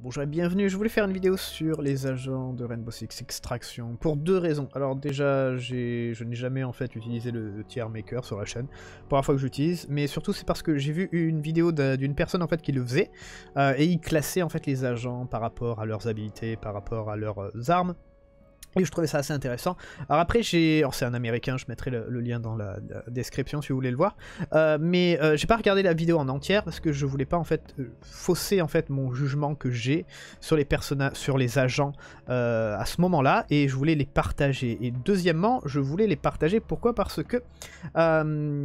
Bonjour et bienvenue, je voulais faire une vidéo sur les agents de Rainbow Six Extraction pour deux raisons. Alors déjà, je n'ai jamais en fait utilisé le, tier maker sur la chaîne, pour la fois que j'utilise, mais surtout c'est parce que j'ai vu une vidéo d'une personne en fait qui le faisait, euh, et il classait en fait les agents par rapport à leurs habilités, par rapport à leurs euh, armes, et je trouvais ça assez intéressant. Alors après, j'ai... c'est un américain, je mettrai le, lien dans la, description si vous voulez le voir. Euh, mais euh, j'ai pas regardé la vidéo en entière parce que je voulais pas en fait euh, fausser en fait mon jugement que j'ai sur les personnages, sur les agents à ce moment-là. Et je voulais les partager. Et deuxièmement, je voulais les partager. Pourquoi Parce que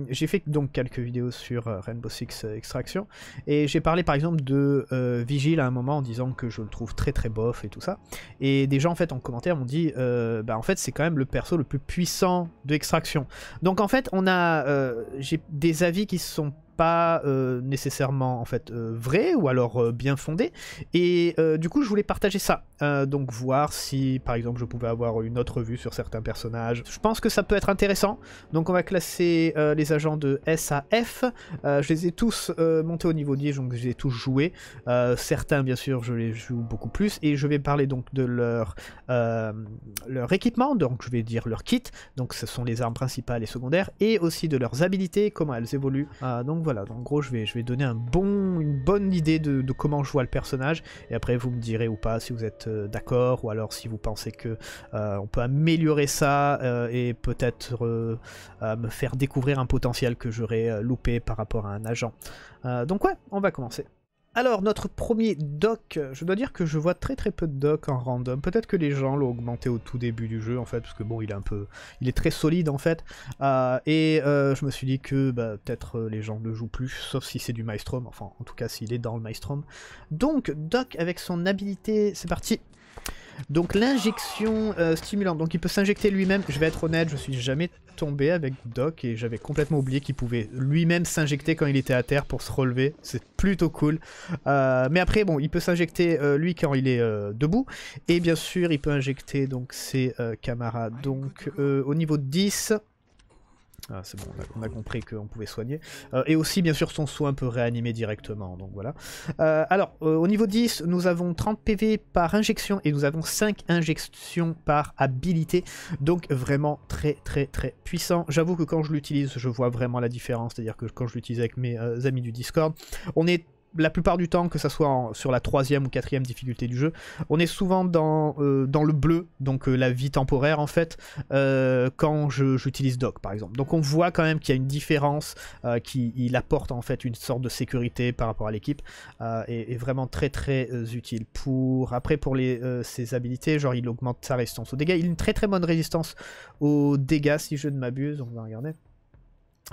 j'ai fait donc quelques vidéos sur Rainbow Six Extraction. Et j'ai parlé par exemple de Vigil à un moment en disant que je le trouve très très bof et tout ça. Et des gens en fait en commentaire m'ont dit... Euh, bah, en fait, c'est quand même le perso le plus puissant de Extraction. Donc en fait, on a, euh, j'ai des avis qui se sont pas euh, nécessairement en fait euh, vrai ou alors euh, bien fondé et du coup je voulais partager ça donc voir si par exemple je pouvais avoir une autre vue sur certains personnages je pense que ça peut être intéressant donc on va classer les agents de S à F je les ai tous montés au niveau 10 donc je les ai tous joués certains bien sûr je les joue beaucoup plus et je vais parler donc de leur leur équipement donc je vais dire leur kit donc ce sont les armes principales et secondaires et aussi de leurs habilités comment elles évoluent donc donc voilà, en gros je vais, je vais donner une bonne idée de, comment je vois le personnage, et après vous me direz ou pas si vous êtes euh, d'accord, ou alors si vous pensez que euh, on peut améliorer ça euh, et peut-être me faire découvrir un potentiel que j'aurais loupé par rapport à un agent. donc ouais, on va commencer. Alors, notre premier doc, je dois dire que je vois très très peu de doc en random. Peut-être que les gens l'ont augmenté au tout début du jeu, en fait, parce que bon, il est un peu... Il est très solide, en fait. Euh, et euh, je me suis dit que bah, peut-être euh, les gens ne jouent plus, sauf si c'est du Maelstrom. Enfin, en tout cas, s'il est dans le Maelstrom. Donc, doc avec son habilité, c'est parti donc l'injection euh, stimulante, donc il peut s'injecter lui-même. Je vais être honnête, je suis jamais tombé avec Doc et j'avais complètement oublié qu'il pouvait lui-même s'injecter quand il était à terre pour se relever. C'est plutôt cool. Euh, mais après, bon, il peut s'injecter euh, lui quand il est debout. Et bien sûr, il peut injecter donc ses camarades. Donc au niveau 10, ah, c'est bon, on a, compris qu'on pouvait soigner. Euh, et aussi, bien sûr, son soin peut réanimer directement, donc voilà. Euh, alors, euh, au niveau 10, nous avons 30 PV par injection et nous avons 5 injections par habilité. Donc vraiment très très très puissant. J'avoue que quand je l'utilise, je vois vraiment la différence. C'est-à-dire que quand je l'utilise avec mes amis du Discord, on est la plupart du temps, que ce soit sur la troisième ou quatrième difficulté du jeu, on est souvent dans, euh, dans le bleu, donc euh, la vie temporaire en fait, euh, quand j'utilise Doc par exemple. Donc on voit quand même qu'il y a une différence, qu'il apporte en fait une sorte de sécurité par rapport à l'équipe, et, vraiment très très utile. Pour, après pour les, ses habilités, genre il augmente sa résistance aux dégâts, il a une très très bonne résistance aux dégâts si je ne m'abuse, on va regarder.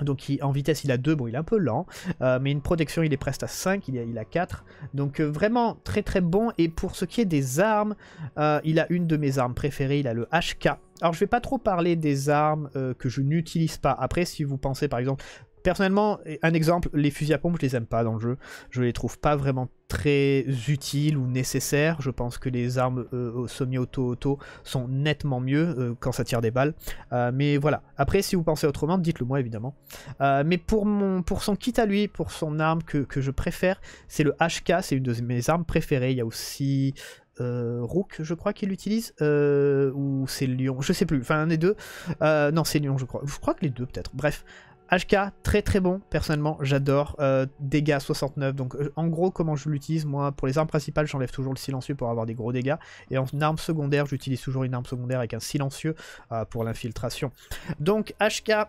Donc en vitesse il a 2, bon il est un peu lent, euh, mais une protection il est presque à 5, il, a, il a 4. Donc euh, vraiment très très bon, et pour ce qui est des armes, euh, il a une de mes armes préférées, il a le HK. Alors je vais pas trop parler des armes que je n'utilise pas, après si vous pensez par exemple Personnellement, un exemple, les fusils à pompe, je les aime pas dans le jeu. Je les trouve pas vraiment très utiles ou nécessaires. Je pense que les armes euh, semi-auto-auto sont nettement mieux euh, quand ça tire des balles. Euh, mais voilà. Après, si vous pensez autrement, dites-le moi évidemment. mais pour, mon, pour son kit à lui, pour son arme que, je préfère, c'est le HK, c'est une de mes armes préférées. Il y a aussi Rook, je crois qu'il l'utilise, ou c'est Lyon. je sais plus, enfin un des deux. non, c'est Lyon, je crois. Je crois que les deux, peut-être. Bref, HK, très très bon, personnellement, j'adore. Euh, dégâts 69, donc euh, en gros, comment je l'utilise, moi, pour les armes principales, j'enlève toujours le silencieux pour avoir des gros dégâts. Et en arme secondaire, j'utilise toujours une arme secondaire avec un silencieux euh, pour l'infiltration. Donc HK,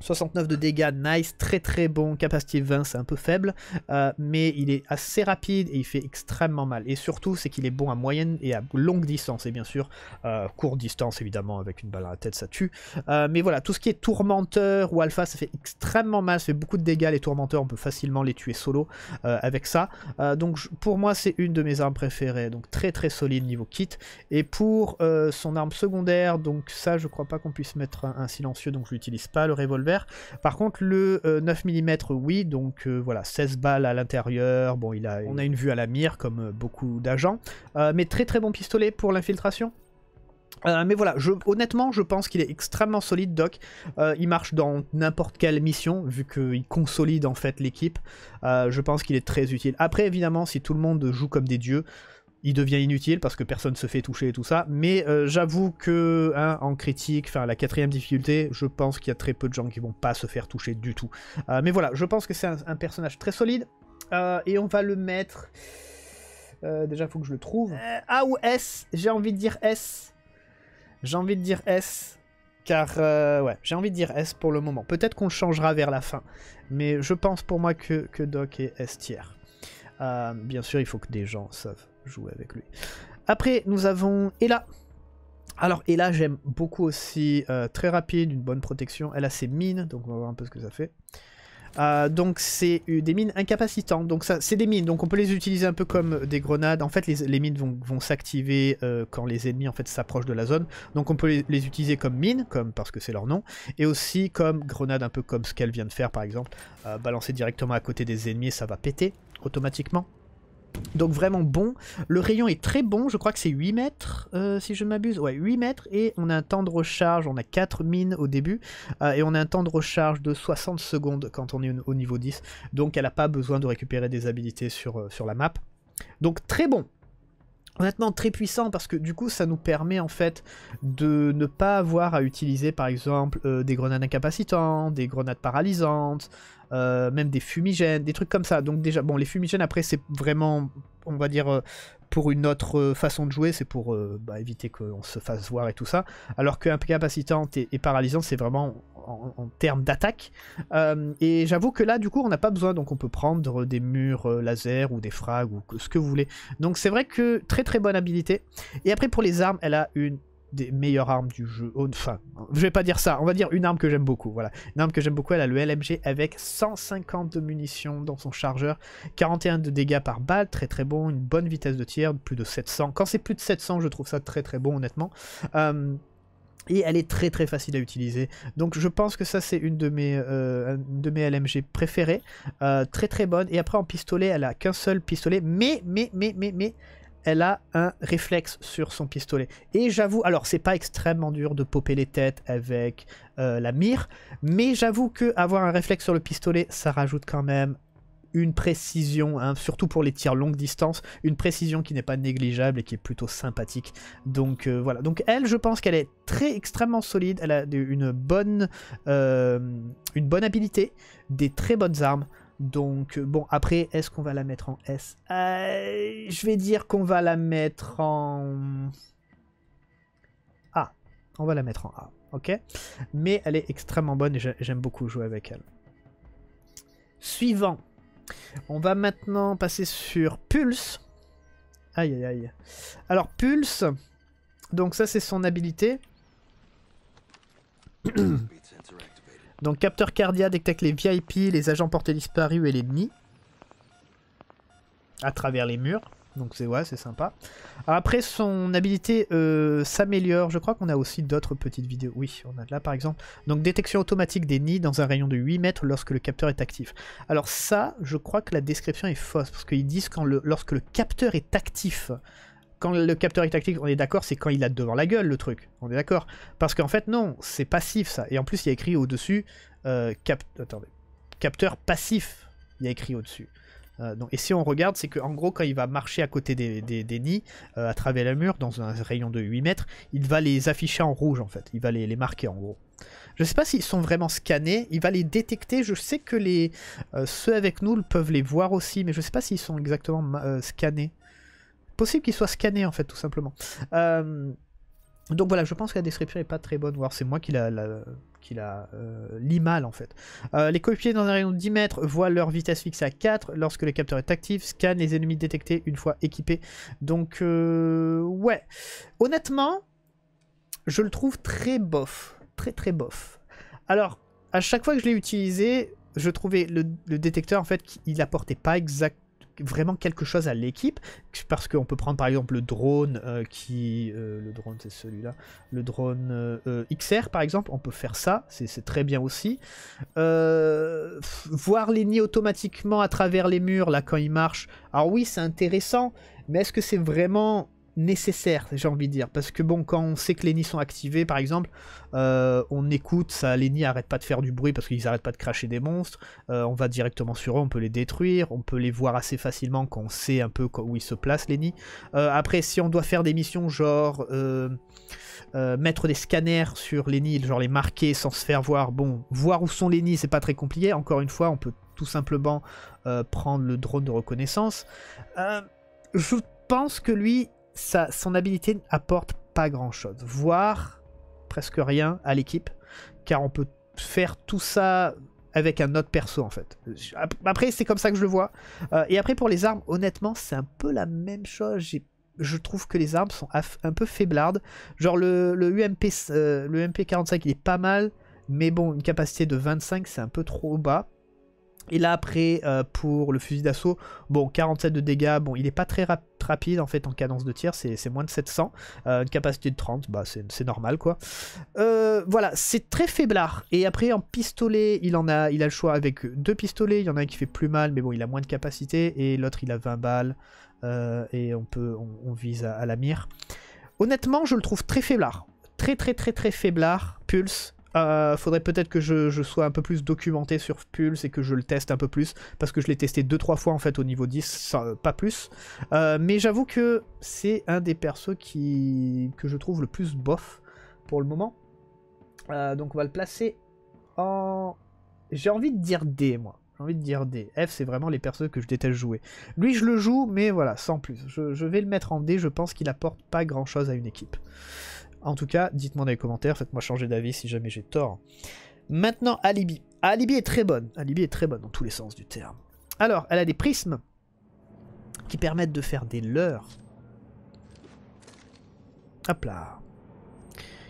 69 de dégâts, nice, très très bon, capacité 20 c'est un peu faible, euh, mais il est assez rapide et il fait extrêmement mal. Et surtout c'est qu'il est bon à moyenne et à longue distance, et bien sûr euh, courte distance évidemment avec une balle à la tête ça tue. Euh, mais voilà, tout ce qui est tourmenteur ou alpha ça fait extrêmement mal, ça fait beaucoup de dégâts les tourmenteurs, on peut facilement les tuer solo avec ça. donc pour moi c'est une de mes armes préférées, donc très très solide niveau kit. Et pour son arme secondaire, donc ça je crois pas qu'on puisse mettre un, un silencieux, donc je n'utilise pas le revolver par contre, le 9 euh, mm, oui, donc euh, voilà, 16 balles à l'intérieur. Bon, il a, on a une vue à la mire, comme euh, beaucoup d'agents. mais très très bon pistolet pour l'infiltration. mais voilà, je, honnêtement, je pense qu'il est extrêmement solide, Doc. il marche dans n'importe quelle mission, vu qu'il consolide en fait l'équipe. je pense qu'il est très utile. Après, évidemment, si tout le monde joue comme des dieux, il devient inutile parce que personne se fait toucher et tout ça. Mais euh, j'avoue que hein, en critique, enfin la quatrième difficulté, je pense qu'il y a très peu de gens qui vont pas se faire toucher du tout. Euh, mais voilà, je pense que c'est un, personnage très solide euh, et on va le mettre. déjà, il faut que je le trouve. a ou S J'ai envie de dire S. J'ai envie de dire S. Car, ouais, j'ai envie de dire S pour le moment. Peut-être qu'on le changera vers la fin. Mais je pense pour moi que, que Doc est S tiers. bien sûr, il faut que des gens savent jouer avec lui. Après, nous avons Ella. Alors Ella, j'aime beaucoup aussi, euh, très rapide, une bonne protection. Elle a ses mines, donc on va voir un peu ce que ça fait. Euh, donc c'est des mines incapacitantes, donc ça c'est des mines, donc on peut les utiliser un peu comme des grenades. En fait les, mines vont, s'activer euh, quand les ennemis en fait s'approchent de la zone, donc on peut les, utiliser comme mines, comme parce que c'est leur nom, et aussi comme grenade un peu comme ce qu'elle vient de faire par exemple, balancer directement à côté des ennemis ça va péter automatiquement. Donc vraiment bon. Le rayon est très bon, je crois que c'est 8 mètres, euh, si je m'abuse. Ouais, 8 mètres, et on a un temps de recharge, on a 4 mines au début, euh, et on a un temps de recharge de 60 secondes quand on est au niveau 10. Donc elle n'a pas besoin de récupérer des habilités sur, euh, sur la map. Donc très bon, honnêtement très puissant parce que du coup ça nous permet en fait de ne pas avoir à utiliser par exemple des grenades incapacitantes, des grenades paralysantes, euh, même des fumigènes, des trucs comme ça. Donc déjà, bon, les fumigènes, après, c'est vraiment, on va dire, euh, pour une autre euh, façon de jouer, c'est pour bah, éviter qu'on se fasse voir et tout ça. Alors que incapacitante et paralysante, c'est vraiment en, termes d'attaque. et j'avoue que là, du coup, on n'a pas besoin, donc on peut prendre des murs laser ou des frags ou ce que vous voulez. Donc c'est vrai que très très bonne habilité. Et après, pour les armes, elle a une des meilleures armes du jeu. Oh, enfin, je vais pas dire ça, on va dire une arme que j'aime beaucoup. Voilà, une arme que j'aime beaucoup, elle a le LMG avec 150 de munitions dans son chargeur, 41 de dégâts par balle, très très bon, une bonne vitesse de tir, plus de 700. Quand c'est plus de 700, je trouve ça très très bon, honnêtement. Euh, et elle est très très facile à utiliser. Donc je pense que ça c'est une de mes, euh, de mes LMG préférées. Euh, très très bonne. Et après en pistolet, elle a qu'un seul pistolet. Mais, mais, mais, mais, mais, elle a un réflexe sur son pistolet. Et j'avoue, alors c'est pas extrêmement dur de popper les têtes avec euh, la mire, mais j'avoue que avoir un réflexe sur le pistolet, ça rajoute quand même une précision, hein, surtout pour les tirs longue distance, une précision qui n'est pas négligeable et qui est plutôt sympathique. Donc euh, voilà. Donc elle, je pense qu'elle est très extrêmement solide. Elle a une bonne, euh, une bonne habilité, des très bonnes armes. Donc, euh, bon, après, est-ce qu'on va la mettre en S euh, Je vais dire qu'on va la mettre en... A. On va la mettre en A, ok Mais elle est extrêmement bonne et j'aime beaucoup jouer avec elle. Suivant. On va maintenant passer sur Pulse. Aïe, aïe, aïe. Alors, Pulse, donc ça, c'est son habilité. Donc capteur cardiaque détecte les VIP, les agents portés disparus et les nids. À travers les murs. Donc c'est ouais, c'est sympa. après, son habilité euh, s'améliore. Je crois qu'on a aussi d'autres petites vidéos. Oui, on a de là par exemple. Donc détection automatique des nids dans un rayon de 8 mètres lorsque le capteur est actif. Alors ça, je crois que la description est fausse. Parce qu'ils disent quand le, lorsque le capteur est actif quand le capteur est tactique, on est d'accord, c'est quand il a devant la gueule le truc. On est d'accord. Parce qu'en fait, non, c'est passif ça. Et en plus, il y a écrit au-dessus euh, capteur passif. Il y a écrit au-dessus. Euh, et si on regarde, c'est qu'en gros, quand il va marcher à côté des, nids, euh, à travers le mur, dans un rayon de 8 mètres, il va les afficher en rouge en fait. Il va les, marquer en gros. Je sais pas s'ils sont vraiment scannés, il va les détecter, je sais que les ceux avec nous peuvent les voir aussi, mais je sais pas s'ils sont exactement scannés possible qu'il soit scanné en fait tout simplement. Euh, donc voilà, je pense que la description n'est pas très bonne, voire c'est moi qui la, euh, mal en fait. Euh, les copiers dans un rayon de 10 mètres voient leur vitesse fixée à 4 lorsque le capteur est actif, scannent les ennemis détectés une fois équipés. Donc ouais, honnêtement, je le trouve très bof, très très bof. Alors, à chaque fois que je l'ai utilisé, je trouvais le, détecteur en fait, qu'il apportait pas exactement vraiment quelque chose à l'équipe, parce qu'on peut prendre par exemple le drone euh, qui... Euh, le drone c'est celui-là, le drone euh, XR par exemple, on peut faire ça, c'est très bien aussi. voir les nids automatiquement à travers les murs là quand ils marchent, alors oui c'est intéressant, mais est-ce que c'est vraiment nécessaire, j'ai envie de dire. Parce que bon, quand on sait que les nids sont activés, par exemple, euh, on écoute, ça, les nids arrêtent pas de faire du bruit parce qu'ils arrêtent pas de cracher des monstres. Euh, on va directement sur eux, on peut les détruire, on peut les voir assez facilement quand on sait un peu où ils se placent, les nids. Euh, après, si on doit faire des missions genre mettre des scanners sur les nids, genre les marquer sans se faire voir, bon, voir où sont les nids, c'est pas très compliqué. Encore une fois, on peut tout simplement prendre le drone de reconnaissance. je pense que lui, son habilité n'apporte pas grand chose, voire presque rien à l'équipe, car on peut faire tout ça avec un autre perso en fait. Après, c'est comme ça que je le vois. Euh, et après, pour les armes, honnêtement, c'est un peu la même chose. je trouve que les armes sont un peu faiblardes. Genre le, le UMP, euh, le MP45 il est pas mal, mais bon, une capacité de 25 c'est un peu trop bas. Et là après euh, pour le fusil d'assaut, bon 47 de dégâts, bon il est pas très rapide en fait en cadence de tir, c'est moins de 700, euh, une capacité de 30, bah c'est normal quoi. Euh, voilà, c'est très faiblard. Et après en pistolet, il en a, il a le choix avec deux pistolets, il y en a un qui fait plus mal, mais bon il a moins de capacité, et l'autre il a 20 balles, et on peut, on, vise à, à, la mire. Honnêtement, je le trouve très faiblard, très très très très faiblard, pulse. Euh, faudrait peut-être que je, sois un peu plus documenté sur Pulse et que je le teste un peu plus, parce que je l'ai testé 2-3 fois en fait au niveau 10, pas plus. Euh, mais j'avoue que c'est un des persos qui... que je trouve le plus bof pour le moment. Euh, donc on va le placer en... J'ai envie de dire D moi. J'ai envie de dire D. F c'est vraiment les persos que je déteste jouer. Lui je le joue mais voilà, sans plus. je vais le mettre en D, je pense qu'il apporte pas grand chose à une équipe. En tout cas, dites-moi dans les commentaires, faites-moi changer d'avis si jamais j'ai tort. Maintenant, Alibi. Alibi est très bonne. Alibi est très bonne dans tous les sens du terme. Alors, elle a des prismes qui permettent de faire des leurres. Hop là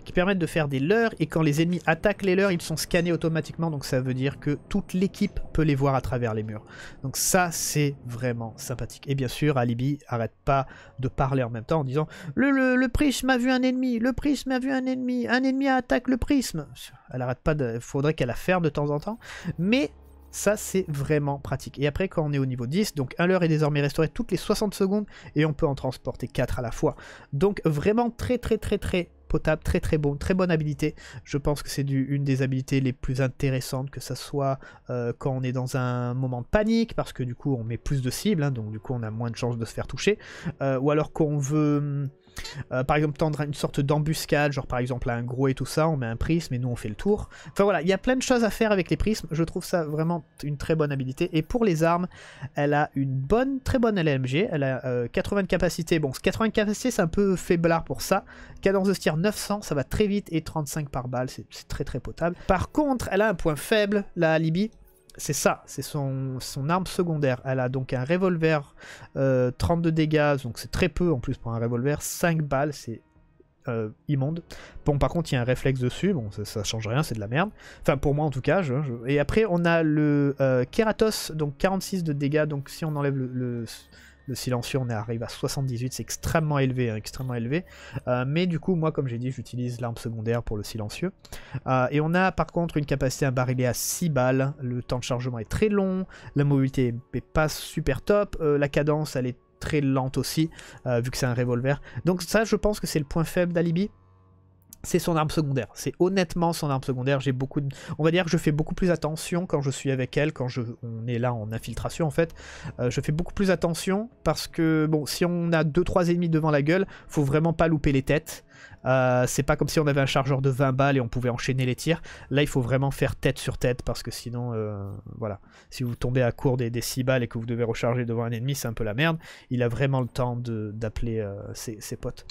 qui permettent de faire des leurs et quand les ennemis attaquent les leurs, ils sont scannés automatiquement donc ça veut dire que toute l'équipe peut les voir à travers les murs. Donc ça c'est vraiment sympathique. Et bien sûr Alibi arrête pas de parler en même temps en disant le, prisme a vu un ennemi, le prisme a vu un ennemi, un ennemi attaque le prisme. Elle arrête pas de... faudrait qu'elle la ferme de temps en temps. Mais ça, c'est vraiment pratique. Et après, quand on est au niveau 10, donc un leurre est désormais restauré toutes les 60 secondes et on peut en transporter 4 à la fois. Donc vraiment très très très très potable, très très bon, très bonne habilité. Je pense que c'est une des habilités les plus intéressantes, que ça soit euh, quand on est dans un moment de panique, parce que du coup on met plus de cibles, hein, donc du coup on a moins de chances de se faire toucher, euh, ou alors qu'on veut hum, euh, par exemple, tendre une sorte d'embuscade, genre par exemple à un gros et tout ça, on met un prisme et nous on fait le tour. Enfin voilà, il y a plein de choses à faire avec les prismes, je trouve ça vraiment une très bonne habilité. Et pour les armes, elle a une bonne, très bonne LMG, elle a 80 de capacité. Bon, 80 de capacité c'est un peu faiblard pour ça. Cadence de tir 900, ça va très vite et 35 par balle, c'est très très potable. Par contre, elle a un point faible, la Libye, c'est ça, c'est son, arme secondaire. Elle a donc un revolver 32 euh, dégâts, donc c'est très peu en plus pour un revolver. 5 balles, c'est euh, immonde. Bon, par contre, il y a un réflexe dessus. Bon, ça, change rien, c'est de la merde. Enfin, pour moi, en tout cas. Je, Et après, on a le euh, Keratos, donc 46 de dégâts. Donc, si on enlève le, le silencieux, on arrive à 78, c'est extrêmement élevé, hein, extrêmement élevé. Euh, mais du coup, moi, comme j'ai dit, j'utilise l'arme secondaire pour le silencieux. Euh, et on a par contre une capacité à bariller à 6 balles, le temps de chargement est très long, la mobilité n'est pas super top, euh, la cadence, elle est très lente aussi, vu que c'est un revolver. Donc ça, je pense que c'est le point faible d'Alibi c'est son arme secondaire. C'est honnêtement son arme secondaire. J'ai beaucoup, on va dire que je fais beaucoup plus attention quand je suis avec elle, quand on est là en infiltration en fait. Euh, je fais beaucoup plus attention parce que bon, si on a deux trois ennemis devant la gueule, faut vraiment pas louper les têtes. Euh, c'est pas comme si on avait un chargeur de 20 balles et on pouvait enchaîner les tirs. Là, il faut vraiment faire tête sur tête parce que sinon, euh, voilà. Si vous tombez à court des, 6 balles et que vous devez recharger devant un ennemi, c'est un peu la merde. Il a vraiment le temps d'appeler euh, ses, potes.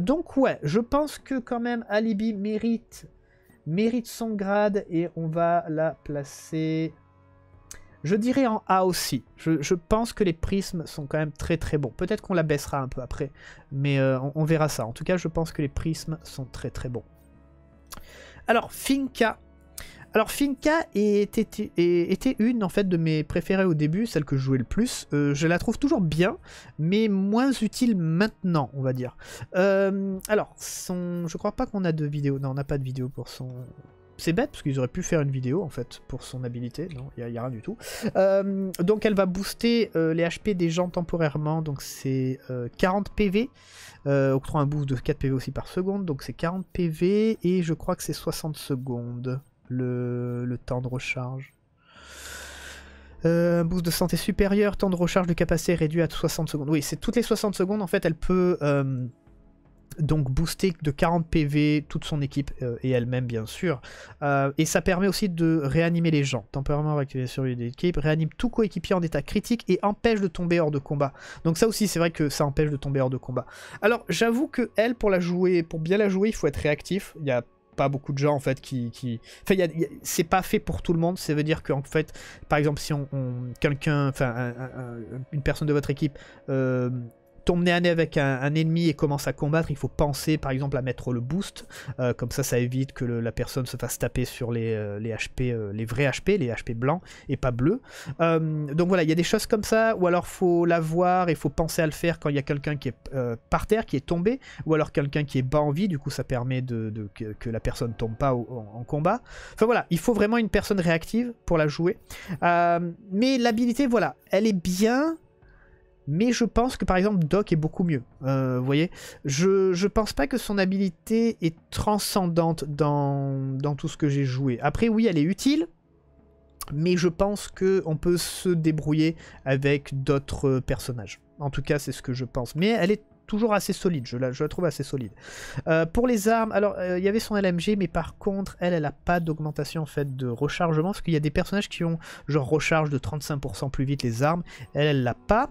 donc, ouais, je pense que quand même Alibi mérite, mérite son grade et on va la placer. Je dirais en A aussi. Je, pense que les prismes sont quand même très très bons. Peut-être qu'on la baissera un peu après, mais euh, on, verra ça. En tout cas, je pense que les prismes sont très très bons. Alors, Finca. Alors, Finca était, une en fait de mes préférées au début, celle que je jouais le plus. Euh, je la trouve toujours bien, mais moins utile maintenant, on va dire. Euh, alors, son... je crois pas qu'on a de vidéo. Non, on n'a pas de vidéo pour son, c'est bête parce qu'ils auraient pu faire une vidéo en fait pour son habilité. Non, il n'y a, rien du tout. Euh, donc elle va booster euh, les HP des gens temporairement. Donc c'est 40 euh, PV. octroie un boost de 4 PV aussi par seconde. Donc c'est 40 PV et je crois que c'est 60 secondes le, temps de recharge. Un boost de santé supérieur, temps de recharge de capacité réduit à 60 secondes. Oui, c'est toutes les 60 secondes en fait elle peut donc booster de 40 PV toute son équipe euh, et elle-même bien sûr. Euh, et ça permet aussi de réanimer les gens. Temporairement les sur une équipe, réanime tout coéquipier en état critique et empêche de tomber hors de combat. Donc ça aussi c'est vrai que ça empêche de tomber hors de combat. Alors j'avoue que elle pour la jouer, pour bien la jouer il faut être réactif. Il n'y a pas beaucoup de gens en fait qui, enfin c'est pas fait pour tout le monde ça veut dire qu'en fait par exemple si on, quelqu'un enfin une personne de votre équipe euh, tombe nez à nez avec un, ennemi et commence à combattre, il faut penser par exemple à mettre le boost. Euh, comme ça, ça évite que la personne se fasse taper sur les, HP, euh, euh, les vrais HP, les HP blancs et pas bleus. donc voilà, il y a des choses comme ça, ou alors faut la voir, et faut penser à le faire quand il y a quelqu'un qui est par terre, qui est tombé, ou alors quelqu'un qui est bas en vie, du coup ça permet de, que, la personne tombe pas en, en, combat. Enfin voilà, il faut vraiment une personne réactive pour la jouer. mais l'habilité, voilà, elle est bien, mais je pense que par exemple Doc est beaucoup mieux. Euh, vous voyez je, ne pense pas que son habilité est transcendante dans, tout ce que j'ai joué. Après oui elle est utile. Mais je pense qu'on peut se débrouiller avec d'autres personnages. En tout cas c'est ce que je pense. Mais elle est toujours assez solide, je la, je trouve assez solide. Euh, pour les armes, alors euh, il y avait son LMG, mais par contre, elle, elle n'a pas d'augmentation en fait de rechargement, parce qu'il y a des personnages qui ont genre recharge de 35% plus vite les armes, elle, elle l'a pas.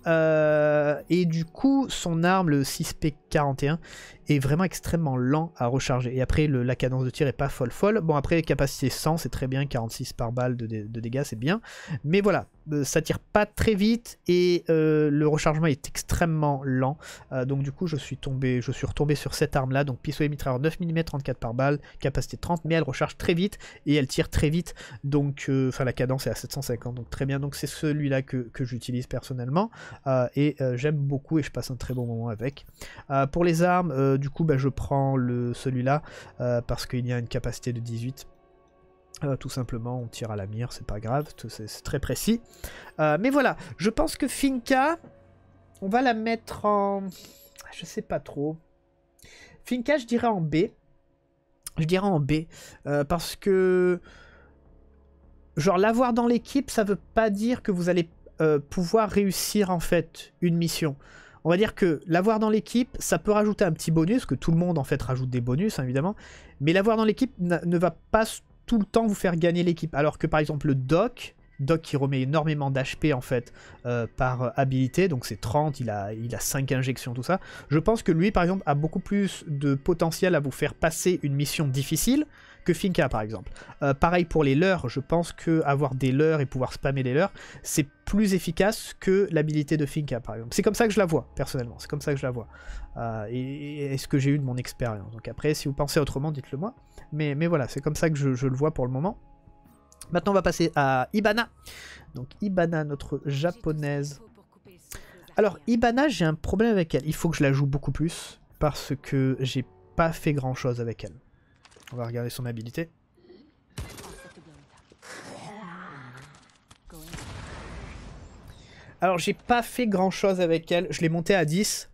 Euh, et du coup, son arme, le 6P41, est vraiment extrêmement lent à recharger. Et après, la cadence de tir est pas folle folle. Bon, après, capacité 100, c'est très bien, 46 par balle de, dégâts, c'est bien. Mais voilà, euh, ça tire pas très vite et euh, le rechargement est extrêmement lent. donc du coup, je suis, tombé, je suis retombé sur cette arme-là. Donc pistolet mitrailleur 9 mm, 34 par balle, capacité 30, mais elle recharge très vite et elle tire très vite. Donc, enfin, la cadence est à 750, donc très bien. Donc c'est celui-là que j'utilise personnellement. Euh, et euh, j'aime beaucoup et je passe un très bon moment avec. Euh, pour les armes, du coup, bah, je prends le celui-là parce qu'il y a une capacité de 18. tout simplement, on tire à la mire, c'est pas grave, c'est très précis. mais voilà, je pense que Finca, on va la mettre en... Je sais pas trop. Finca, je dirais en B. Je dirais en B. parce que... Genre, l'avoir dans l'équipe, ça veut pas dire que vous allez euh, pouvoir réussir en fait une mission. On va dire que l'avoir dans l'équipe, ça peut rajouter un petit bonus, que tout le monde en fait rajoute des bonus hein, évidemment, mais l'avoir dans l'équipe ne va pas tout le temps vous faire gagner l'équipe. Alors que par exemple le doc, Doc qui remet énormément d'HP en fait euh, par habilité, donc c'est 30, il a, il a 5 injections, tout ça. Je pense que lui par exemple a beaucoup plus de potentiel à vous faire passer une mission difficile que Finca par exemple. Euh, pareil pour les leurs, je pense que avoir des leurs et pouvoir spammer les leurs, c'est plus efficace que l'habilité de Finca par exemple. C'est comme ça que je la vois personnellement, c'est comme ça que je la vois. Euh, et, ce que j'ai eu de mon expérience. Donc après, si vous pensez autrement, dites-le moi. Mais, mais voilà, c'est comme ça que je, le vois pour le moment. Maintenant, on va passer à Ibana. Donc Ibana, notre japonaise. Alors Ibana, j'ai un problème avec elle. Il faut que je la joue beaucoup plus parce que j'ai pas fait grand chose avec elle. On va regarder son habilité. Alors j'ai pas fait grand chose avec elle, je l'ai montée à 10.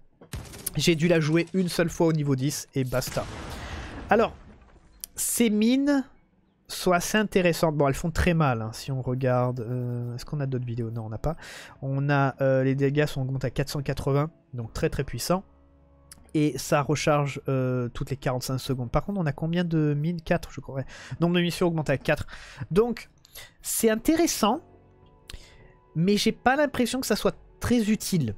J'ai dû la jouer une seule fois au niveau 10 et basta. Alors, ces mines sont assez intéressantes. Bon, elles font très mal hein, si on regarde... Euh, est-ce qu'on a d'autres vidéos Non, on n'a pas. On a... Euh, les dégâts sont augmentés à 480, donc très très puissant et ça recharge euh, toutes les 45 secondes. Par contre, on a combien de mines 4, je crois. Nombre de missions augmenté à 4. Donc, c'est intéressant, mais j'ai pas l'impression que ça soit très utile.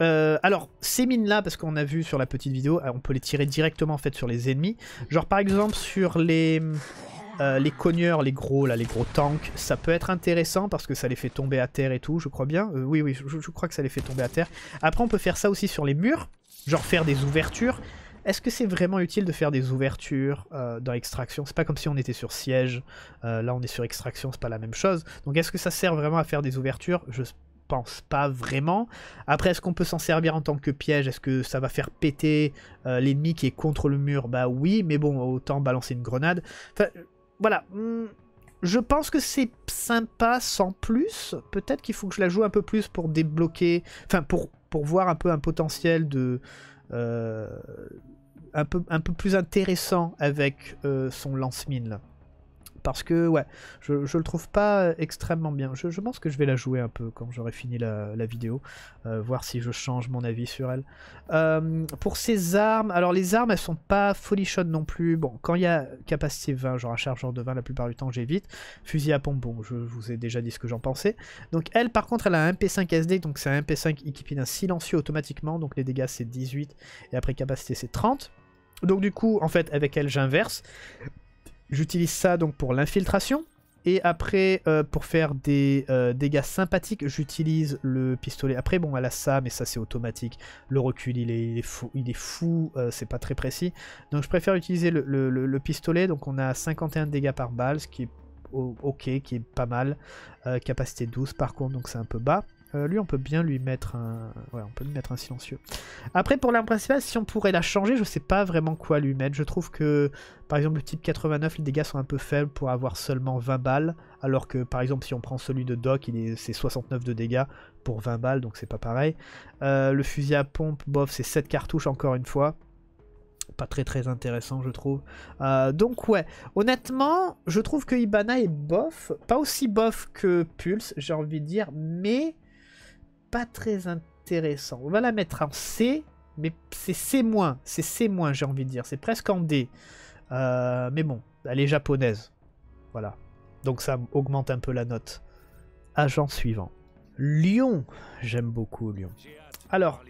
Euh, alors, ces mines-là, parce qu'on a vu sur la petite vidéo, euh, on peut les tirer directement en fait sur les ennemis. Genre par exemple sur les... les cogneurs, les gros là, les gros tanks, ça peut être intéressant parce que ça les fait tomber à terre et tout, je crois bien. oui, oui, je, crois que ça les fait tomber à terre. Après, on peut faire ça aussi sur les murs. Genre faire des ouvertures. Est-ce que c'est vraiment utile de faire des ouvertures euh, dans l'extraction C'est pas comme si on était sur siège. Euh, là, on est sur extraction, c'est pas la même chose. Donc, est-ce que ça sert vraiment à faire des ouvertures Je pense pas vraiment. Après, est-ce qu'on peut s'en servir en tant que piège Est-ce que ça va faire péter euh, l'ennemi qui est contre le mur Bah oui, mais bon, autant balancer une grenade. Enfin, voilà. Hmm, je pense que c'est sympa sans plus. Peut-être qu'il faut que je la joue un peu plus pour débloquer, enfin pour, voir un peu un potentiel de euh, un, peu, un peu plus intéressant avec euh, son lance-mine là. Parce que, ouais, je, je le trouve pas euh, extrêmement bien. Je, pense que je vais la jouer un peu quand j'aurai fini la, vidéo, euh, voir si je change mon avis sur elle. Euh, pour ses armes, alors les armes, elles sont pas folichonnes non plus. Bon, quand il y a capacité 20, genre un chargeur de 20 la plupart du temps, j'évite. Fusil à pompe, bon, je vous ai déjà dit ce que j'en pensais. Donc elle, par contre, elle a un MP5 SD, donc c'est un MP5 équipé d'un silencieux automatiquement, donc les dégâts c'est 18, et après capacité c'est 30. Donc du coup, en fait, avec elle, j'inverse. J'utilise ça donc pour l'infiltration. Et après, euh, pour faire des euh, dégâts sympathiques, j'utilise le pistolet. Après, bon, elle a ça, mais ça c'est automatique. Le recul, il est, fou, euh, c'est pas très précis. Donc je préfère utiliser le, le, pistolet. Donc on a 51 dégâts par balle, ce qui est ok, qui est pas mal. capacité 12 par contre, donc c'est un peu bas. Euh, lui, on peut bien lui mettre un... on peut lui mettre un silencieux. Après, pour l'arme principale, si on pourrait la changer, je sais pas vraiment quoi lui mettre. Je trouve que, par exemple, le type 89, les dégâts sont un peu faibles pour avoir seulement 20 balles. Alors que, par exemple, si on prend celui de Doc, c'est est 69 de dégâts pour 20 balles, donc c'est pas pareil. Euh, le fusil à pompe, bof, c'est 7 cartouches encore une fois pas très très intéressant je trouve. Euh, donc ouais, honnêtement, je trouve que Ibana est bof, pas aussi bof que Pulse, j'ai envie de dire, mais pas très intéressant. On va la mettre en C, mais c'est C-, c'est C-, j'ai envie de dire. C'est presque en D. Euh, mais bon, elle est japonaise. Voilà. Donc ça augmente un peu la note. Agent suivant. Lyon. J'aime beaucoup Lyon. Alors.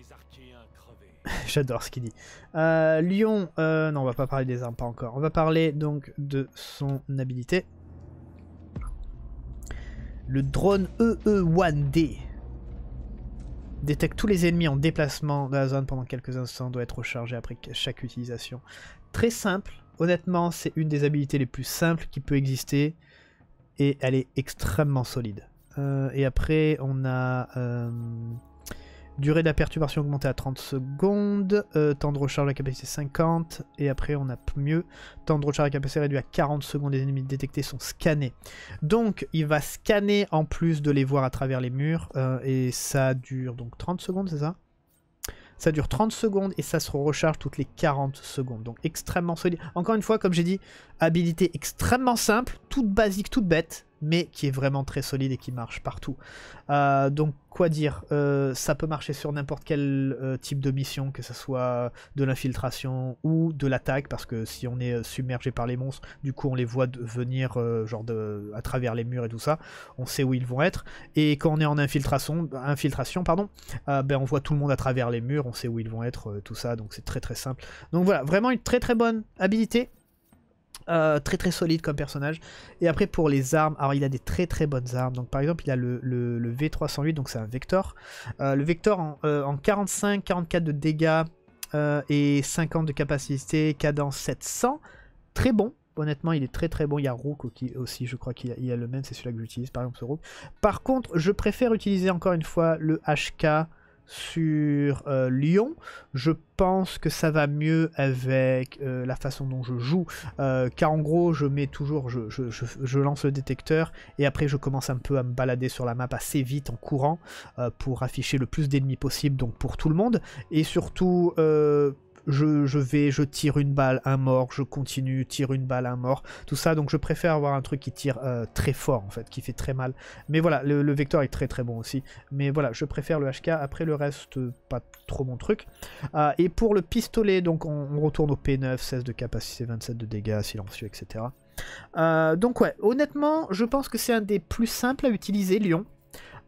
J'adore ce qu'il dit. Euh, Lyon. Euh, non, on va pas parler des armes, pas encore. On va parler donc de son habilité. Le drone EE1D. Détecte tous les ennemis en déplacement de la zone pendant quelques instants, doit être rechargé après chaque utilisation. Très simple, honnêtement c'est une des habilités les plus simples qui peut exister et elle est extrêmement solide. Euh, et après on a... Euh, Durée de la perturbation augmentée à 30 secondes. Euh, temps de recharge à la capacité 50. Et après, on a mieux. Temps de recharge à capacité réduit à 40 secondes. Les ennemis détectés sont scannés. Donc, il va scanner en plus de les voir à travers les murs. Euh, et ça dure donc 30 secondes, c'est ça ça dure 30 secondes et ça se recharge toutes les 40 secondes. Donc extrêmement solide. Encore une fois, comme j'ai dit, habilité extrêmement simple, toute basique, toute bête mais qui est vraiment très solide et qui marche partout. Euh, donc quoi dire euh, Ça peut marcher sur n'importe quel euh, type de mission, que ce soit de l'infiltration ou de l'attaque, parce que si on est submergé par les monstres, du coup on les voit venir genre de, à travers les murs et tout ça, on sait où ils vont être. Et quand on est en infiltration, infiltration pardon, ben on voit tout le monde à travers les murs, on sait où ils vont être, tout ça, donc c'est très très simple. Donc voilà, vraiment une très très bonne habilité euh, très très solide comme personnage. Et après pour les armes, alors il a des très très bonnes armes. Donc par exemple il a le, V308, donc c'est un vecteur le vecteur en, 45-44 euh, de dégâts euh, et 50 de capacité, cadence 700. Très bon, honnêtement il est très très bon. Il y a Rook aussi, je crois qu'il a, a, le même, c'est celui-là que j'utilise par exemple ce Rook. Par contre je préfère utiliser encore une fois le HK sur euh, Lyon. Je pense que ça va mieux avec euh, la façon dont je joue, euh, car en gros, je mets toujours, je, lance le détecteur et après, je commence un peu à me balader sur la map assez vite en courant pour afficher le plus d'ennemis possible, donc pour tout le monde, et surtout je, vais, je tire une balle, un mort, je continue, tire une balle, un mort, tout ça. Donc je préfère avoir un truc qui tire euh, très fort en fait, qui fait très mal. Mais voilà, le, vecteur est très très bon aussi. Mais voilà, je préfère le HK. Après le reste, pas trop mon truc. Euh, et pour le pistolet, donc on, retourne au P9, 16 de capacité, 27 de dégâts, silencieux, etc. Euh, donc ouais, honnêtement, je pense que c'est un des plus simples à utiliser, Lyon.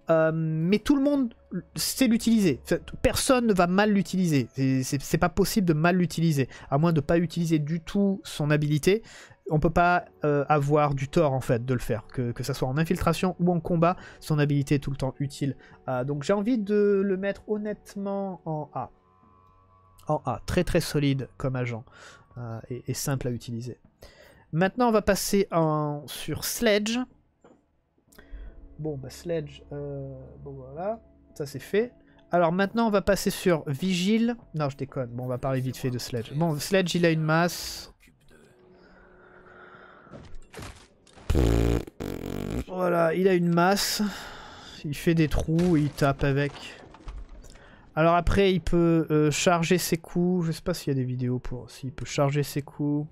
mais tout le monde c'est l'utiliser. Personne ne va mal l'utiliser. C'est pas possible de mal l'utiliser. À moins de pas utiliser du tout son habilité, on peut pas euh, avoir du tort en fait de le faire. Que, ce ça soit en infiltration ou en combat, son habilité est tout le temps utile. Euh, donc j'ai envie de le mettre honnêtement en A. En A, très très solide comme agent euh, et, simple à utiliser. Maintenant on va passer en, sur Sledge. Bon bah Sledge, bon voilà. Ça, c'est fait. Alors maintenant, on va passer sur Vigile. Non, je déconne. Bon, on va parler vite fait de Sledge. Bon, Sledge, il a une masse. Voilà, il a une masse. Il fait des trous il tape avec. Alors après, il peut euh, charger ses coups. Je sais pas s'il y a des vidéos pour... S'il peut charger ses coups.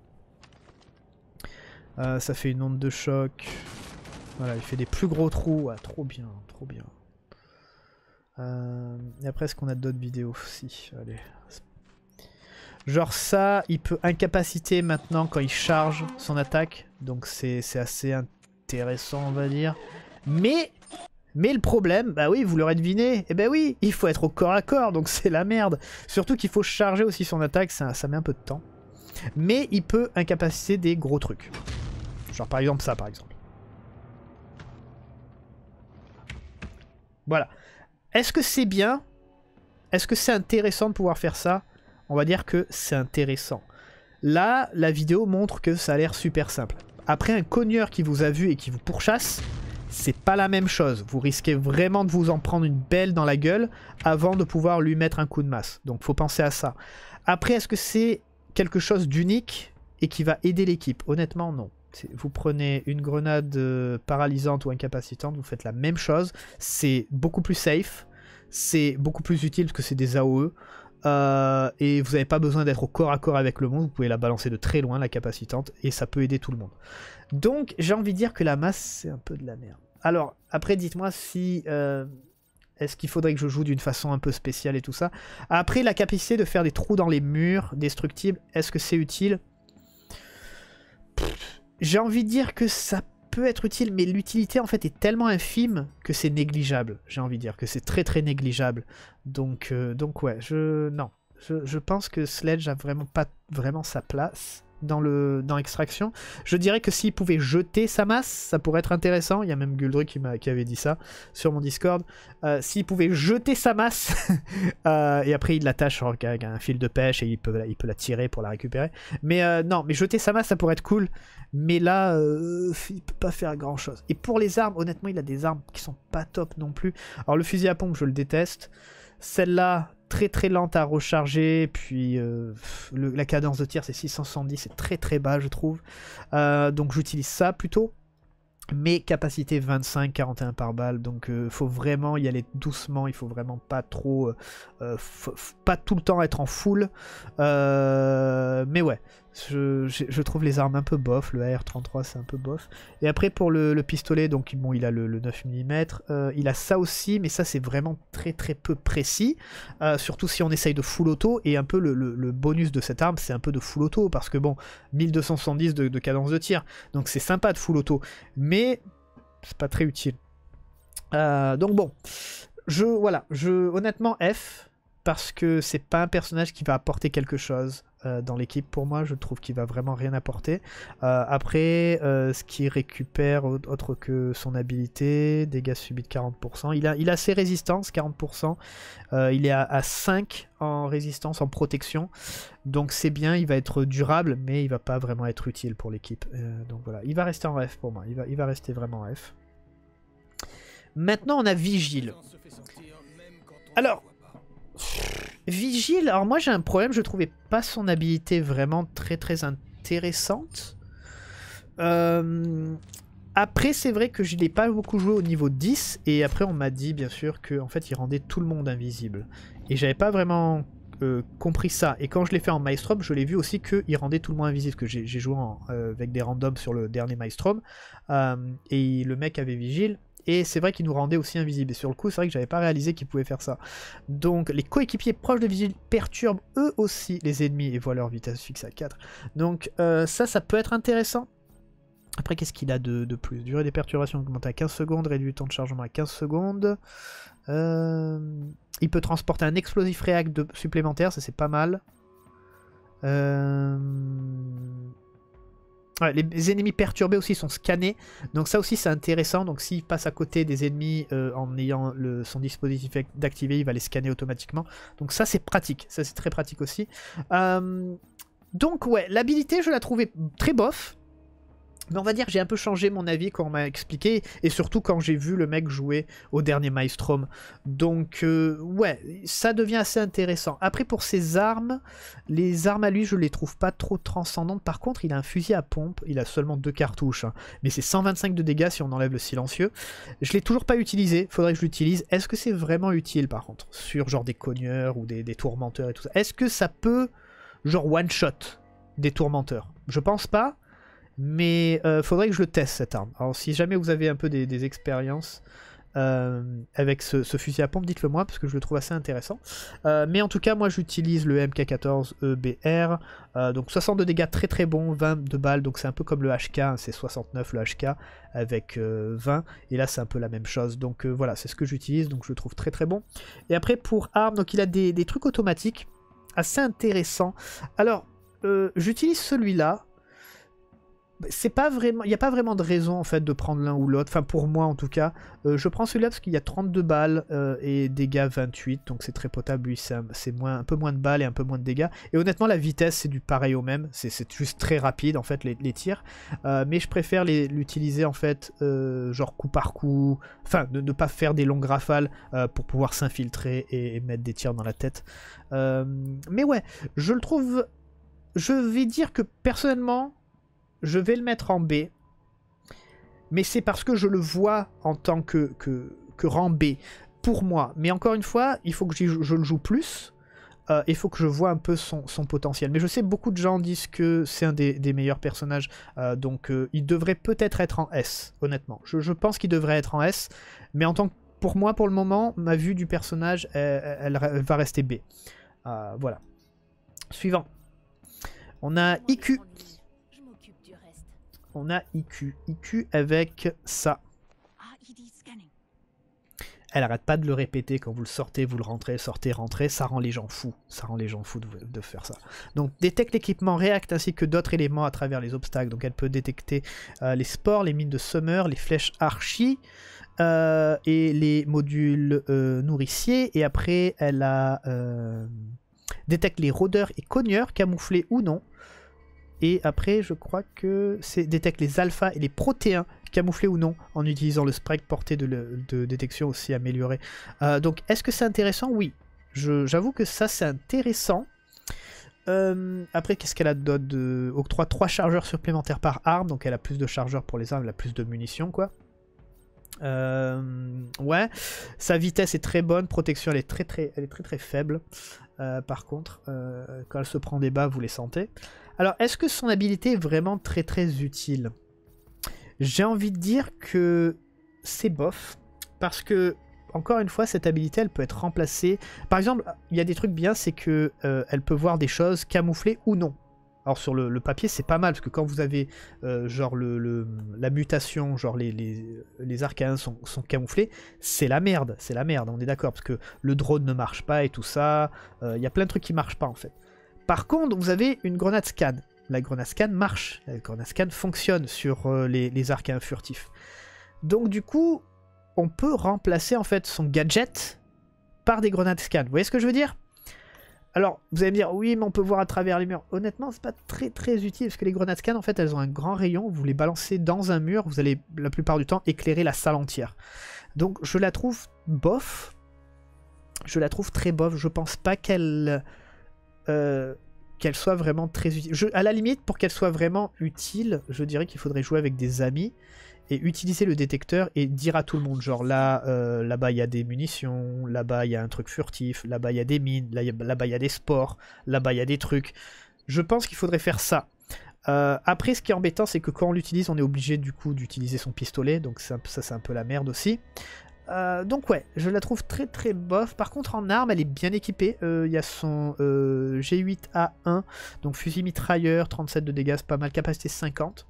Euh, ça fait une onde de choc. Voilà, il fait des plus gros trous. Ah, trop bien, trop bien. Euh, et après, est-ce qu'on a d'autres vidéos Si, allez. Genre ça, il peut incapaciter maintenant quand il charge son attaque. Donc c'est assez intéressant, on va dire. Mais... Mais le problème, bah oui, vous l'aurez deviné, et eh ben oui, il faut être au corps à corps, donc c'est la merde. Surtout qu'il faut charger aussi son attaque, ça, ça met un peu de temps. Mais il peut incapaciter des gros trucs. Genre par exemple ça, par exemple. Voilà. Est-ce que c'est bien Est-ce que c'est intéressant de pouvoir faire ça On va dire que c'est intéressant. Là, la vidéo montre que ça a l'air super simple. Après un cogneur qui vous a vu et qui vous pourchasse, c'est pas la même chose. Vous risquez vraiment de vous en prendre une belle dans la gueule avant de pouvoir lui mettre un coup de masse. Donc faut penser à ça. Après, est-ce que c'est quelque chose d'unique et qui va aider l'équipe Honnêtement, non. Vous prenez une grenade euh, paralysante ou incapacitante, vous faites la même chose. C'est beaucoup plus safe, c'est beaucoup plus utile parce que c'est des AOE. Euh, et vous n'avez pas besoin d'être au corps à corps avec le monde, vous pouvez la balancer de très loin, la capacitante, et ça peut aider tout le monde. Donc j'ai envie de dire que la masse, c'est un peu de la merde. Alors, après, dites-moi si... Euh, est-ce qu'il faudrait que je joue d'une façon un peu spéciale et tout ça Après, la capacité de faire des trous dans les murs destructibles, est-ce que c'est utile j'ai envie de dire que ça peut être utile, mais l'utilité en fait est tellement infime que c'est négligeable, j'ai envie de dire, que c'est très très négligeable. Donc, euh, donc ouais, je... Non, je, pense que Sledge a vraiment pas vraiment sa place dans, le, dans Extraction. Je dirais que s'il pouvait jeter sa masse, ça pourrait être intéressant. Il y a même Guldru qui, avait dit ça sur mon Discord. Euh, s'il pouvait jeter sa masse, euh, et après il l'attache avec un fil de pêche et il peut, il peut la tirer pour la récupérer. Mais euh, non, mais jeter sa masse, ça pourrait être cool. Mais là, il peut pas faire grand chose. Et pour les armes, honnêtement, il a des armes qui sont pas top non plus. Alors le fusil à pompe, je le déteste. Celle-là, très très lente à recharger, puis euh, la cadence de tir c'est 670, c'est très très bas je trouve. Euh, donc j'utilise ça plutôt. Mais capacité 25, 41 par balle, donc euh, faut vraiment y aller doucement, il faut vraiment pas trop, pas tout le temps être en full. mais ouais, je, trouve les armes un peu bof, le AR-33 c'est un peu bof. Et après pour le, pistolet, donc bon il a le, 9 mm, euh, il a ça aussi, mais ça c'est vraiment très très peu précis, euh, surtout si on essaye de full auto, et un peu le, bonus de cette arme c'est un peu de full auto, parce que bon, 1270 de, cadence de tir, donc c'est sympa de full auto, mais c'est pas très utile. Euh, donc bon, je, voilà, je, honnêtement F, parce que c'est pas un personnage qui va apporter quelque chose euh, dans l'équipe pour moi je trouve qu'il va vraiment rien apporter euh, après euh, ce qu'il récupère autre que son habilité dégâts subis de 40% il a, il a ses résistances 40% il est à, 5 en résistance en protection donc c'est bien il va être durable mais il va pas vraiment être utile pour l'équipe donc voilà il va rester en F pour moi il va, il va rester vraiment en F maintenant on a Vigile alors Vigile, alors moi j'ai un problème, je trouvais pas son habilité vraiment très très intéressante. Euh, après, c'est vrai que je l'ai pas beaucoup joué au niveau 10, et après on m'a dit bien sûr qu'en en fait il rendait tout le monde invisible. Et j'avais pas vraiment euh, compris ça. Et quand je l'ai fait en Maelstrom, je l'ai vu aussi qu'il rendait tout le monde invisible, que j'ai joué euh, avec des randoms sur le dernier Maelstrom, et le mec avait Vigile, et c'est vrai qu'il nous rendait aussi invisibles. Et sur le coup, c'est vrai que j'avais pas réalisé qu'il pouvait faire ça. Donc les coéquipiers proches de Vigil perturbent eux aussi les ennemis et voient leur vitesse fixe à 4. Donc euh, ça, ça peut être intéressant. Après, qu'est-ce qu'il a de, plus Durée des perturbations augmentée à 15 secondes, réduit le temps de chargement à 15 secondes. Euh, il peut transporter un explosif réact supplémentaire, ça c'est pas mal. Euh, les ennemis perturbés aussi sont scannés, donc ça aussi c'est intéressant, donc s'il passe à côté des ennemis euh, en ayant son dispositif d'activer, il va les scanner automatiquement. Donc ça c'est pratique, ça c'est très pratique aussi. Euh, donc ouais, l'habilité je la trouvais très bof, mais on va dire que j'ai un peu changé mon avis quand on m'a expliqué, et surtout quand j'ai vu le mec jouer au dernier Maelstrom. Donc, euh, ouais, ça devient assez intéressant. Après, pour ses armes, les armes à lui, je les trouve pas trop transcendantes. Par contre, il a un fusil à pompe, il a seulement deux cartouches, hein. mais c'est 125 de dégâts si on enlève le silencieux. Je l'ai toujours pas utilisé, faudrait que je l'utilise. Est-ce que c'est vraiment utile, par contre, sur genre des cogneurs ou des, des tourmenteurs et tout ça Est-ce que ça peut, genre, one-shot des tourmenteurs Je pense pas, mais euh, faudrait que je le teste cette arme. Alors si jamais vous avez un peu des, expériences euh, avec ce, fusil à pompe, dites-le moi parce que je le trouve assez intéressant. Euh, mais en tout cas, moi j'utilise le MK14 EBR. Euh, donc 62 dégâts très très bon, 20 de balles. Donc c'est un peu comme le HK, hein, c'est 69 le HK avec 20. Et là c'est un peu la même chose. Donc voilà, c'est ce que j'utilise. Donc je le trouve très très bon. Et après pour arme, donc il a des, des trucs automatiques assez intéressants. Alors j'utilise celui-là c'est pas vraiment, il n'y a pas vraiment de raison en fait de prendre l'un ou l'autre. Enfin pour moi en tout cas, euh, je prends celui-là parce qu'il y a 32 balles euh, et dégâts 28, donc c'est très potable. Lui c'est moins, un peu moins de balles et un peu moins de dégâts. Et honnêtement la vitesse c'est du pareil au même, c'est juste très rapide en fait les, tirs. Euh, mais je préfère l'utiliser en fait genre coup par coup, enfin ne, ne pas faire des longues rafales pour pouvoir s'infiltrer et, mettre des tirs dans la tête. mais ouais, je le trouve, je vais dire que personnellement je vais le mettre en B. Mais c'est parce que je le vois en tant que, que, rang B pour moi. Mais encore une fois, il faut que je, je le joue plus. il euh, faut que je vois un peu son, potentiel. Mais je sais beaucoup de gens disent que c'est un des, meilleurs personnages. Euh, donc euh, il devrait peut-être être en S, honnêtement. Je, pense qu'il devrait être en S. Mais en tant pour moi, pour le moment, ma vue du personnage, elle, elle va rester B. voilà. Suivant. On a IQ on a IQ. IQ avec ça. Elle arrête pas de le répéter quand vous le sortez, vous le rentrez, sortez, rentrez, ça rend les gens fous. Ça rend les gens fous de, faire ça. Donc détecte l'équipement React ainsi que d'autres éléments à travers les obstacles. Donc elle peut détecter euh, les sports, les mines de Summer, les flèches archi euh, et les modules euh, nourriciers. Et après elle a détecte les rôdeurs et cogneurs, camouflés ou non. Et après, je crois que c'est détecte les alphas et les protéins, camouflés ou non, en utilisant le spray porté de, détection aussi amélioré. Euh, donc, est-ce que c'est intéressant Oui. J'avoue que ça, c'est intéressant. Euh, après, qu'est-ce qu'elle a d'autre de... Octroie 3 chargeurs supplémentaires par arme, donc elle a plus de chargeurs pour les armes, elle a plus de munitions, quoi. Euh, ouais, sa vitesse est très bonne, protection elle est très très, elle est très, très faible. par contre, quand elle se prend des bas, vous les sentez. Alors, est-ce que son habilité est vraiment très très utile J'ai envie de dire que c'est bof, parce que, encore une fois, cette habilité, elle peut être remplacée. Par exemple, il y a des trucs bien, c'est que euh, elle peut voir des choses camouflées ou non. Alors sur le, papier c'est pas mal parce que quand vous avez euh, genre le, la mutation, genre les, les, les arcanes sont, sont camouflés, c'est la merde, c'est la merde, on est d'accord, parce que le drone ne marche pas et tout ça, euh, il y a plein de trucs qui marchent pas en fait. Par contre, vous avez une grenade scan. La grenade scan marche, la grenade scan fonctionne sur euh, les, arcs un furtifs. Donc du coup, on peut remplacer en fait son gadget par des grenades scan. Vous voyez ce que je veux dire alors, vous allez me dire, oui, mais on peut voir à travers les murs. Honnêtement, c'est pas très très utile, parce que les grenades scan, en fait, elles ont un grand rayon. Vous les balancez dans un mur, vous allez la plupart du temps éclairer la salle entière. Donc, je la trouve bof. Je la trouve très bof. Je pense pas qu'elle euh, qu'elle soit vraiment très utile. A à la limite, pour qu'elle soit vraiment utile, je dirais qu'il faudrait jouer avec des amis et utiliser le détecteur et dire à tout le monde genre là, euh, là-bas il y a des munitions, là-bas il y a un truc furtif, là-bas il y a des mines, là-bas il y a des sports, là-bas il y a des trucs. Je pense qu'il faudrait faire ça. Euh, après, ce qui est embêtant, c'est que quand on l'utilise, on est obligé du coup d'utiliser son pistolet, donc ça, ça c'est un peu la merde aussi. Euh, donc ouais, je la trouve très très bof. Par contre en armes, elle est bien équipée. Il euh, y a son euh, G8A1, donc fusil mitrailleur, 37 de dégâts, pas mal, capacité 50.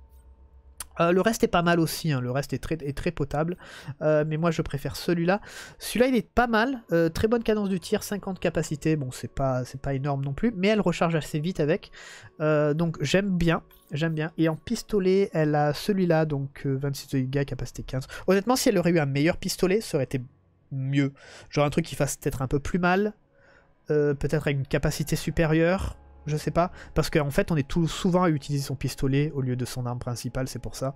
Euh, le reste est pas mal aussi, hein. le reste est très, très potable, euh, mais moi je préfère celui-là. Celui-là il est pas mal, euh, très bonne cadence du tir, 50 capacités, bon c'est pas, pas énorme non plus, mais elle recharge assez vite avec, donc j'aime bien, j'aime bien. Et en pistolet, elle a celui-là, donc 26 Go, capacité 15. Honnêtement si elle aurait eu un meilleur pistolet, ça aurait été mieux. Genre un truc qui fasse peut-être un peu plus mal, peut-être avec une capacité supérieure, je sais pas. Parce qu'en fait, on est tout souvent à utiliser son pistolet au lieu de son arme principale, c'est pour ça.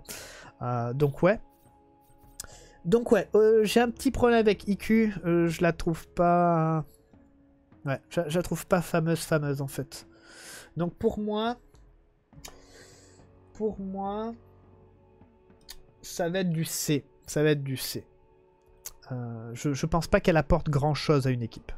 Euh, donc ouais. Donc ouais, euh, j'ai un petit problème avec IQ, euh, je la trouve pas... Ouais, je, la trouve pas fameuse, fameuse en fait. Donc pour moi... Pour moi... Ça va être du C. Ça va être du C. je, je pense pas qu'elle apporte grand chose à une équipe.